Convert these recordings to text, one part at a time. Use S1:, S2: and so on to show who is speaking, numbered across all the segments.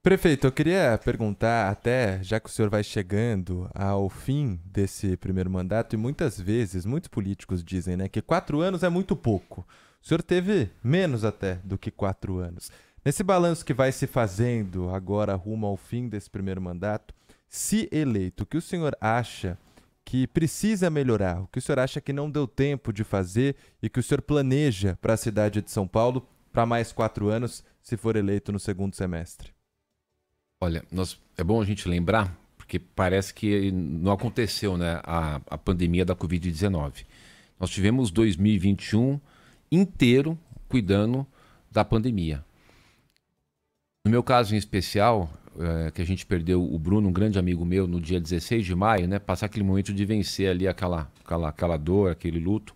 S1: Prefeito, eu queria perguntar até, já que o senhor vai chegando ao fim desse primeiro mandato, e muitas vezes, muitos políticos dizem né, que quatro anos é muito pouco. O senhor teve menos até do que quatro anos. Nesse balanço que vai se fazendo agora rumo ao fim desse primeiro mandato, se eleito, o que o senhor acha que precisa melhorar? O que o senhor acha que não deu tempo de fazer e que o senhor planeja para a cidade de São Paulo para mais quatro anos, se for eleito no segundo semestre?
S2: Olha, nós, é bom a gente lembrar, porque parece que não aconteceu né, a, a pandemia da Covid-19. Nós tivemos 2021 inteiro cuidando da pandemia. No meu caso em especial, é, que a gente perdeu o Bruno, um grande amigo meu, no dia 16 de maio, né? Passar aquele momento de vencer ali aquela, aquela, aquela dor, aquele luto.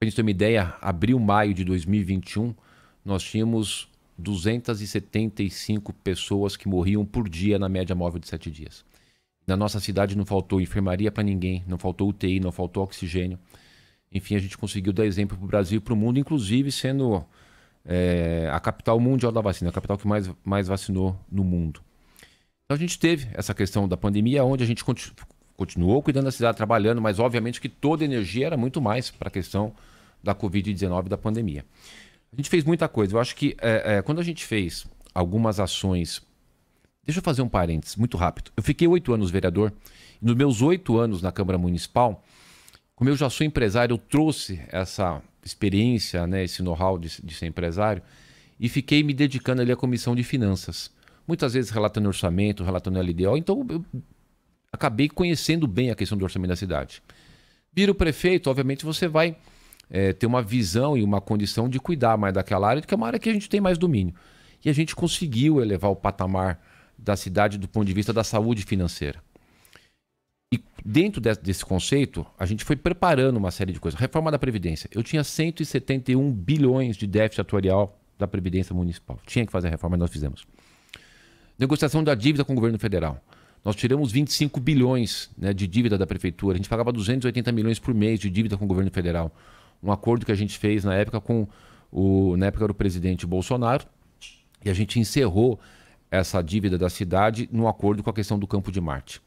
S2: a gente ter uma ideia, abril, maio de 2021, nós tínhamos 275 pessoas que morriam por dia na média móvel de 7 dias. Na nossa cidade não faltou enfermaria para ninguém, não faltou UTI, não faltou oxigênio. Enfim, a gente conseguiu dar exemplo para o Brasil e para o mundo, inclusive sendo é, a capital mundial da vacina, a capital que mais, mais vacinou no mundo. Então a gente teve essa questão da pandemia, onde a gente continu, continuou cuidando da cidade, trabalhando, mas obviamente que toda a energia era muito mais para a questão da Covid-19 da pandemia. A gente fez muita coisa. Eu acho que é, é, quando a gente fez algumas ações. Deixa eu fazer um parênteses, muito rápido. Eu fiquei oito anos vereador. E nos meus oito anos na Câmara Municipal, como eu já sou empresário, eu trouxe essa experiência, né, esse know-how de, de ser empresário, e fiquei me dedicando ali à comissão de finanças. Muitas vezes relatando orçamento, relatando LDO. Então, eu acabei conhecendo bem a questão do orçamento da cidade. Vira o prefeito, obviamente você vai é, ter uma visão e uma condição de cuidar mais daquela área, porque é uma área que a gente tem mais domínio. E a gente conseguiu elevar o patamar da cidade do ponto de vista da saúde financeira. E dentro desse conceito, a gente foi preparando uma série de coisas. Reforma da Previdência. Eu tinha 171 bilhões de déficit atuarial da Previdência Municipal. Tinha que fazer a reforma e nós fizemos. Negociação da dívida com o governo federal. Nós tiramos 25 bilhões né, de dívida da prefeitura. A gente pagava 280 milhões por mês de dívida com o governo federal um acordo que a gente fez na época com o. Na época era o presidente Bolsonaro, e a gente encerrou essa dívida da cidade no acordo com a questão do Campo de Marte.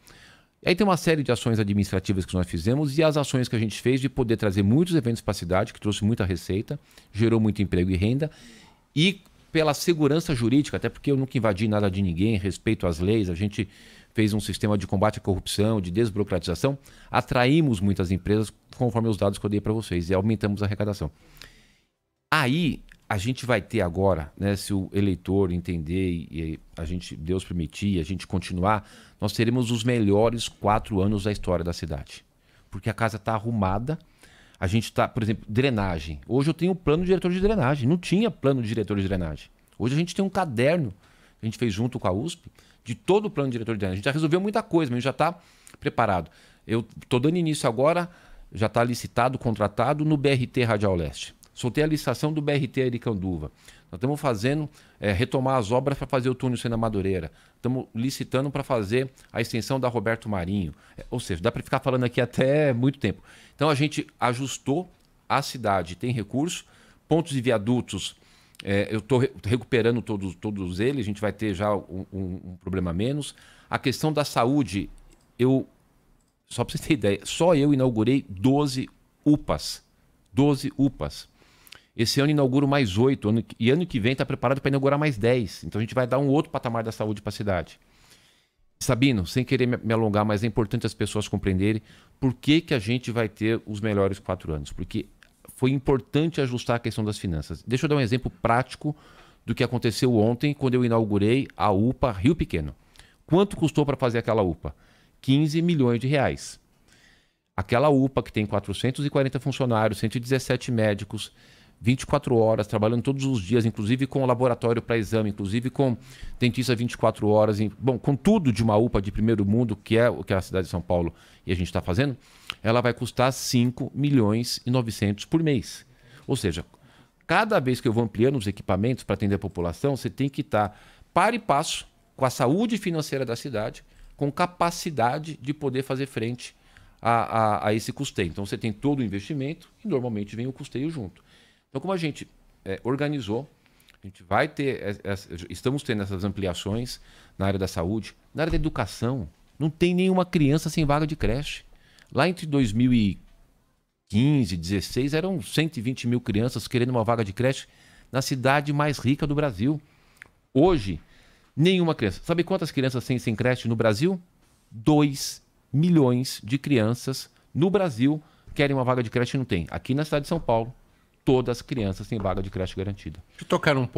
S2: E aí tem uma série de ações administrativas que nós fizemos e as ações que a gente fez de poder trazer muitos eventos para a cidade, que trouxe muita receita, gerou muito emprego e renda, e pela segurança jurídica, até porque eu nunca invadi nada de ninguém, respeito às leis, a gente fez um sistema de combate à corrupção, de desburocratização, atraímos muitas empresas conforme os dados que eu dei para vocês e aumentamos a arrecadação. Aí a gente vai ter agora, né, se o eleitor entender e a gente Deus permitir, a gente continuar, nós teremos os melhores quatro anos da história da cidade, porque a casa está arrumada a gente está, por exemplo, drenagem. Hoje eu tenho um plano de diretor de drenagem. Não tinha plano de diretor de drenagem. Hoje a gente tem um caderno que a gente fez junto com a USP de todo o plano de diretor de drenagem. A gente já resolveu muita coisa, mas a gente já está preparado. Eu estou dando início agora, já está licitado, contratado no BRT Radial Leste. Soltei a licitação do BRT Aricanduva. Nós estamos fazendo, é, retomar as obras para fazer o túnel Sena Madureira. Estamos licitando para fazer a extensão da Roberto Marinho. É, ou seja, dá para ficar falando aqui até muito tempo. Então a gente ajustou a cidade, tem recurso, pontos e viadutos. É, eu estou re recuperando todos, todos eles, a gente vai ter já um, um, um problema menos. A questão da saúde, eu. Só para você ter ideia, só eu inaugurei 12 UPAs. 12 UPAs. Esse ano inauguro mais oito, e ano que vem está preparado para inaugurar mais dez. Então a gente vai dar um outro patamar da saúde para a cidade. Sabino, sem querer me alongar, mas é importante as pessoas compreenderem por que, que a gente vai ter os melhores quatro anos. Porque foi importante ajustar a questão das finanças. Deixa eu dar um exemplo prático do que aconteceu ontem, quando eu inaugurei a UPA Rio Pequeno. Quanto custou para fazer aquela UPA? 15 milhões de reais. Aquela UPA que tem 440 funcionários, 117 médicos, 24 horas, trabalhando todos os dias, inclusive com laboratório para exame, inclusive com dentista 24 horas, em, bom, com tudo de uma UPA de primeiro mundo, que é o que é a cidade de São Paulo e a gente está fazendo, ela vai custar 5 milhões e 900 por mês. Ou seja, cada vez que eu vou ampliando os equipamentos para atender a população, você tem que estar tá para e passo com a saúde financeira da cidade, com capacidade de poder fazer frente a, a, a esse custeio. Então você tem todo o investimento e normalmente vem o custeio junto. Então, como a gente é, organizou, a gente vai ter, é, é, estamos tendo essas ampliações na área da saúde, na área da educação, não tem nenhuma criança sem vaga de creche. Lá entre 2015 e 16 eram 120 mil crianças querendo uma vaga de creche na cidade mais rica do Brasil. Hoje, nenhuma criança. Sabe quantas crianças têm sem creche no Brasil? 2 milhões de crianças no Brasil querem uma vaga de creche e não tem. Aqui na cidade de São Paulo, todas as crianças têm vaga de creche garantida. Deixa eu tocar um pouco